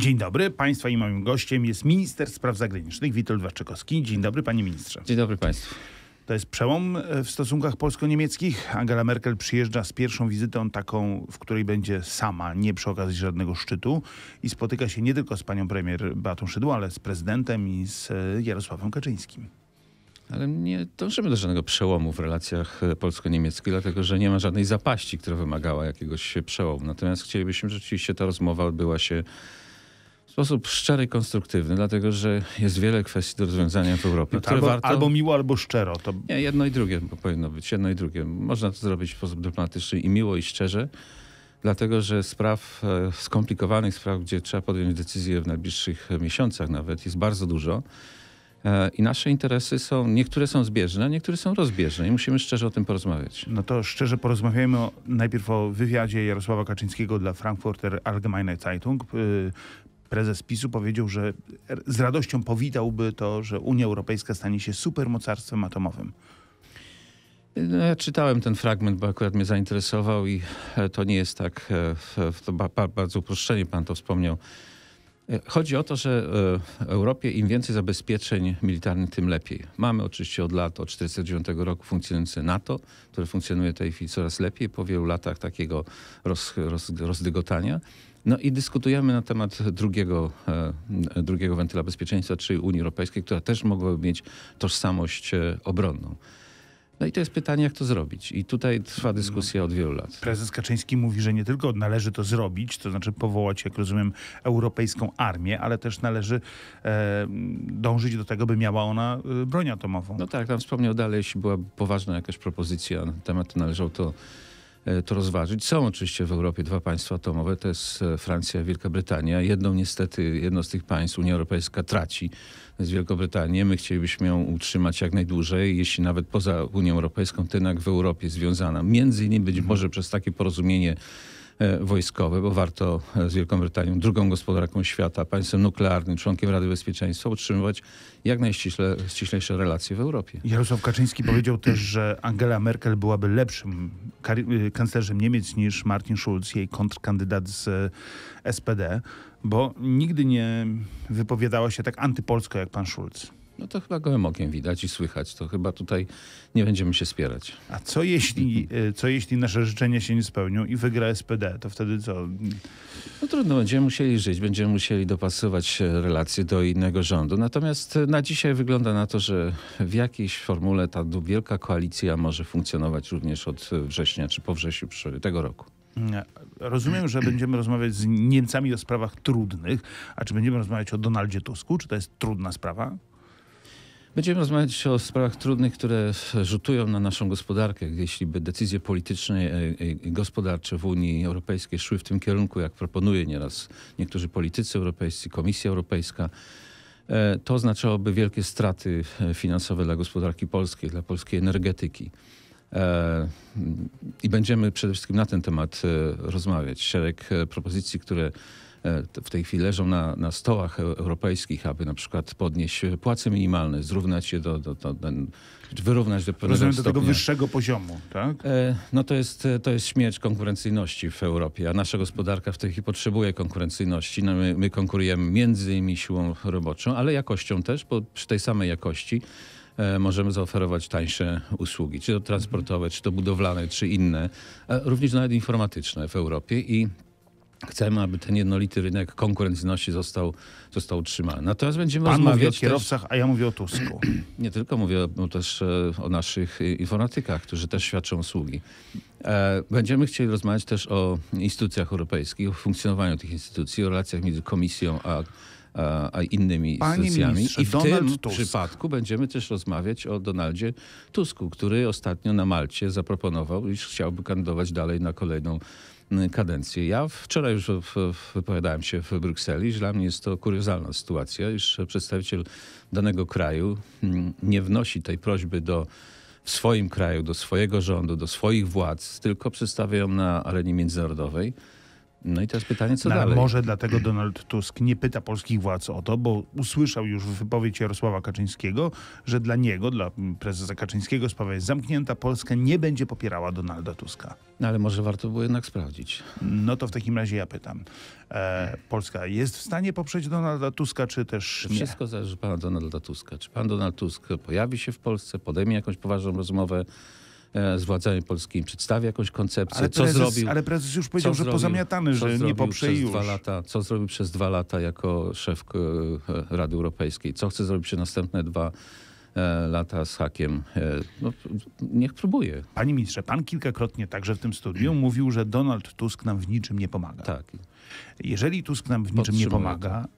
Dzień dobry. Państwa i moim gościem jest minister spraw zagranicznych Witold Waczykowski. Dzień dobry, panie ministrze. Dzień dobry państwu. To jest przełom e, w stosunkach polsko-niemieckich. Angela Merkel przyjeżdża z pierwszą wizytą taką, w której będzie sama, nie przy okazji żadnego szczytu i spotyka się nie tylko z panią premier Beatą Szydło, ale z prezydentem i z e, Jarosławem Kaczyńskim. Ale nie dążymy do żadnego przełomu w relacjach e, polsko-niemieckich, dlatego że nie ma żadnej zapaści, która wymagała jakiegoś przełomu. Natomiast chcielibyśmy, że rzeczywiście ta rozmowa odbyła się w sposób szczery, konstruktywny, dlatego że jest wiele kwestii do rozwiązania w Europie. No albo, warto... albo, miło, albo szczero. To... Nie, jedno i drugie powinno być, jedno i drugie. Można to zrobić w sposób dyplomatyczny i miło, i szczerze, dlatego że spraw, e, skomplikowanych spraw, gdzie trzeba podjąć decyzję w najbliższych miesiącach nawet, jest bardzo dużo. E, I nasze interesy są, niektóre są zbieżne, niektóre są rozbieżne i musimy szczerze o tym porozmawiać. No to szczerze porozmawiajmy o, najpierw o wywiadzie Jarosława Kaczyńskiego dla Frankfurter Allgemeine Zeitung. Y, prezes PiSu powiedział, że z radością powitałby to, że Unia Europejska stanie się supermocarstwem atomowym. No, ja czytałem ten fragment, bo akurat mnie zainteresował i e, to nie jest tak, e, to bardzo uproszczenie pan to wspomniał. E, chodzi o to, że Europie im więcej zabezpieczeń militarnych, tym lepiej. Mamy oczywiście od lat, od 1949 roku funkcjonujące NATO, które funkcjonuje w tej chwili coraz lepiej po wielu latach takiego roz, roz, rozdygotania. No i dyskutujemy na temat drugiego, e, drugiego wentyla bezpieczeństwa, czyli Unii Europejskiej, która też mogłaby mieć tożsamość e, obronną. No i to jest pytanie, jak to zrobić. I tutaj trwa no. dyskusja od wielu lat. Prezes Kaczyński mówi, że nie tylko należy to zrobić, to znaczy powołać, jak rozumiem, europejską armię, ale też należy e, dążyć do tego, by miała ona e, broń atomową. No tak, tam wspomniał dalej, jeśli była poważna jakaś propozycja na temat, należało to E, to rozważyć. Są oczywiście w Europie dwa państwa atomowe, to jest e, Francja i Wielka Brytania. Jedną niestety, jedno z tych państw Unia Europejska traci z Wielką Brytanią. My chcielibyśmy ją utrzymać jak najdłużej, jeśli nawet poza Unią Europejską, to jednak w Europie związana. Między innymi być mhm. może przez takie porozumienie E, wojskowe, bo warto e, z Wielką Brytanią, drugą gospodarką świata, państwem nuklearnym, członkiem Rady Bezpieczeństwa utrzymywać jak najściślejsze relacje w Europie. Jarosław Kaczyński powiedział też, że Angela Merkel byłaby lepszym e, kanclerzem Niemiec niż Martin Schulz, jej kontrkandydat z SPD, bo nigdy nie wypowiadała się tak antypolsko jak pan Schulz. No to chyba gołym okiem widać i słychać. To chyba tutaj nie będziemy się spierać. A co jeśli, e, co jeśli nasze życzenia się nie spełnią i wygra SPD? To wtedy co? No trudno, będziemy musieli żyć, będziemy musieli dopasować relacje do innego rządu. Natomiast e, na dzisiaj wygląda na to, że w jakiejś formule ta wielka koalicja może funkcjonować również od września czy po wrześniu tego roku. Rozumiem, że będziemy rozmawiać z Niemcami o sprawach trudnych. A czy będziemy rozmawiać o Donaldzie Tusku? Czy to jest trudna sprawa? Będziemy rozmawiać o sprawach trudnych, które rzutują na naszą gospodarkę. Jeśli by decyzje polityczne e, e, i gospodarcze w Unii Europejskiej szły w tym kierunku, jak proponuje nieraz niektórzy politycy europejscy, Komisja Europejska, e, to oznaczałoby wielkie straty finansowe dla gospodarki polskiej, dla polskiej energetyki. I będziemy przede wszystkim na ten temat rozmawiać. Szereg propozycji, które E, w tej chwili leżą na, na stołach e, europejskich, aby na przykład podnieść e, płace minimalne, zrównać je do, do, do, do wyrównać do pewnego Rozumiem, do tego wyższego poziomu, tak? No to jest, to jest śmierć konkurencyjności w Europie, a nasza gospodarka w tej chwili potrzebuje konkurencyjności. No my, my konkurujemy między innymi siłą roboczą, ale jakością też, bo przy tej samej jakości możemy zaoferować tańsze usługi, czy to transportowe, czy to budowlane, czy inne, również nawet informatyczne w Europie i Chcemy, aby ten jednolity rynek konkurencyjności został, został utrzymany. Natomiast będziemy Pan mówi o kierowcach, też... a ja mówię o Tusku. Nie tylko, mówię no, też e, o naszych e, informatykach, którzy też świadczą usługi. E, będziemy chcieli rozmawiać też o instytucjach europejskich, o funkcjonowaniu tych instytucji, o relacjach między komisją a a innymi Panie instytucjami. I w Donald tym Tusk. przypadku będziemy też rozmawiać o Donaldzie Tusku, który ostatnio na Malcie zaproponował, iż chciałby kandydować dalej na kolejną Y, kadencję. Ja wczoraj już wypowiadałem się w Brukseli, iż dla mnie jest to kuriozalna sytuacja, iż przedstawiciel danego kraju mm, nie wnosi tej prośby do w swoim kraju, do swojego rządu, do swoich władz, tylko przedstawia ją na arenie międzynarodowej. No i teraz pytanie, co no, dalej? Może dlatego Donald Tusk nie pyta polskich władz o to, bo usłyszał już w wypowiedzi Jarosława Kaczyńskiego, że dla niego, dla prezesa Kaczyńskiego sprawa jest zamknięta, Polska nie będzie popierała Donalda Tuska. No ale może warto było jednak sprawdzić. No to w takim razie ja pytam. E, Polska jest w stanie poprzeć Donalda Tuska, czy też nie? Wszystko zależy od pana Donalda Tuska. Czy pan Donald Tusk pojawi się w Polsce, podejmie jakąś poważną rozmowę, E, z władzami polskimi, przedstawi jakąś koncepcję, ale prezes, co zrobił. Ale prezes już powiedział, że zrobił, pozamiatany, że nie poprze już. Dwa lata, co zrobił przez dwa lata jako szef e, Rady Europejskiej? Co chce zrobić przez następne dwa e, lata z hakiem. No, niech próbuje. Panie ministrze, pan kilkakrotnie także w tym studiu mówił, że Donald Tusk nam w niczym nie pomaga. Tak. Jeżeli Tusk nam w niczym nie pomaga,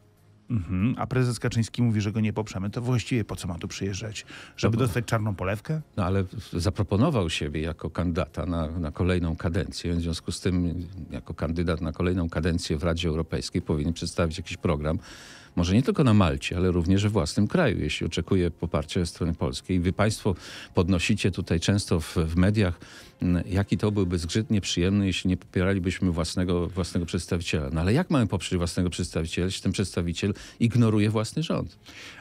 Mhm, a prezes Kaczyński mówi, że go nie poprzemy, to właściwie po co ma tu przyjeżdżać? Żeby no, dostać czarną polewkę? No ale zaproponował siebie jako kandydata na, na kolejną kadencję. W związku z tym, jako kandydat na kolejną kadencję w Radzie Europejskiej powinien przedstawić jakiś program może nie tylko na Malcie, ale również w własnym kraju, jeśli oczekuje poparcia ze strony polskiej. Wy Państwo podnosicie tutaj często w, w mediach, mm, jaki to byłby zgrzyt nieprzyjemny, jeśli nie popieralibyśmy własnego, własnego przedstawiciela. No ale jak mamy poprzeć własnego przedstawiciela, jeśli ten przedstawiciel ignoruje własny rząd?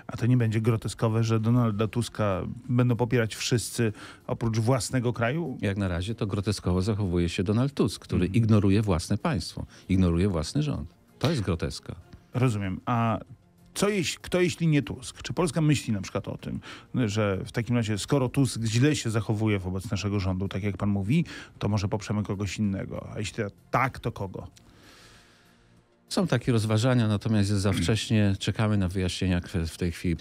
A to nie będzie groteskowe, że Donalda Tuska będą popierać wszyscy oprócz własnego kraju? Jak na razie to groteskowo zachowuje się Donald Tusk, który mm. ignoruje własne państwo, ignoruje własny rząd. To jest groteska. Rozumiem. A co kto jeśli nie Tusk? Czy Polska myśli na przykład o tym, że w takim razie, skoro Tusk źle się zachowuje wobec naszego rządu, tak jak pan mówi, to może poprzemy kogoś innego? A jeśli tak, to kogo? Są takie rozważania, natomiast jest za wcześnie. Czekamy na wyjaśnienia w tej chwili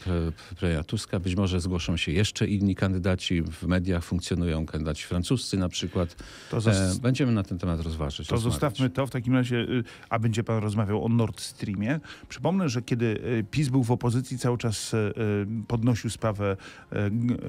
premiera Tuska. Być może zgłoszą się jeszcze inni kandydaci. W mediach funkcjonują kandydaci francuscy na przykład. Zas... E, będziemy na ten temat rozważyć. To rozmawiać. zostawmy to w takim razie, y, a będzie pan rozmawiał o Nord Streamie. Przypomnę, że kiedy y, PiS był w opozycji, cały czas y, podnosił sprawę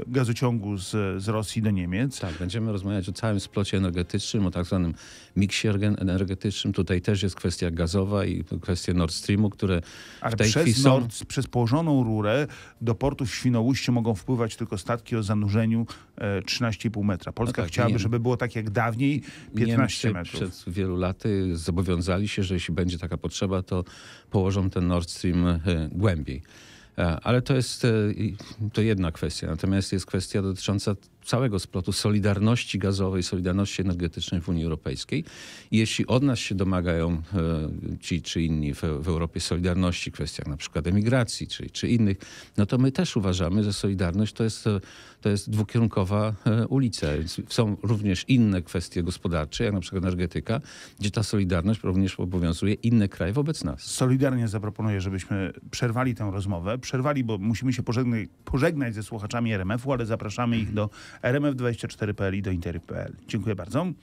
gazociągu z, z Rosji do Niemiec. Tak, będziemy rozmawiać o całym splocie energetycznym, o tak zwanym miksie energetycznym. Tutaj też jest kwestia gazowa i kwestie Nord Streamu, które Ale w tej przez chwili są... Nord, przez położoną rurę do portu w Świnoujściu mogą wpływać tylko statki o zanurzeniu 13,5 e, metra. Polska no tak, chciałaby, nie, żeby było tak jak dawniej, 15 metrów. Przed wielu laty zobowiązali się, że jeśli będzie taka potrzeba, to położą ten Nord Stream e, głębiej. E, ale to jest to jedna kwestia. Natomiast jest kwestia dotycząca całego splotu solidarności gazowej, solidarności energetycznej w Unii Europejskiej. Jeśli od nas się domagają e, ci czy inni w, w Europie solidarności w kwestiach na przykład emigracji czy, czy innych, no to my też uważamy, że solidarność to jest, e, to jest dwukierunkowa e, ulica. Są również inne kwestie gospodarcze, jak na przykład energetyka, gdzie ta solidarność również obowiązuje inne kraje wobec nas. Solidarnie zaproponuję, żebyśmy przerwali tę rozmowę. Przerwali, bo musimy się pożegnać, pożegnać ze słuchaczami RMF-u, ale zapraszamy ich do rmf24.pl i do intery.pl. Dziękuję bardzo.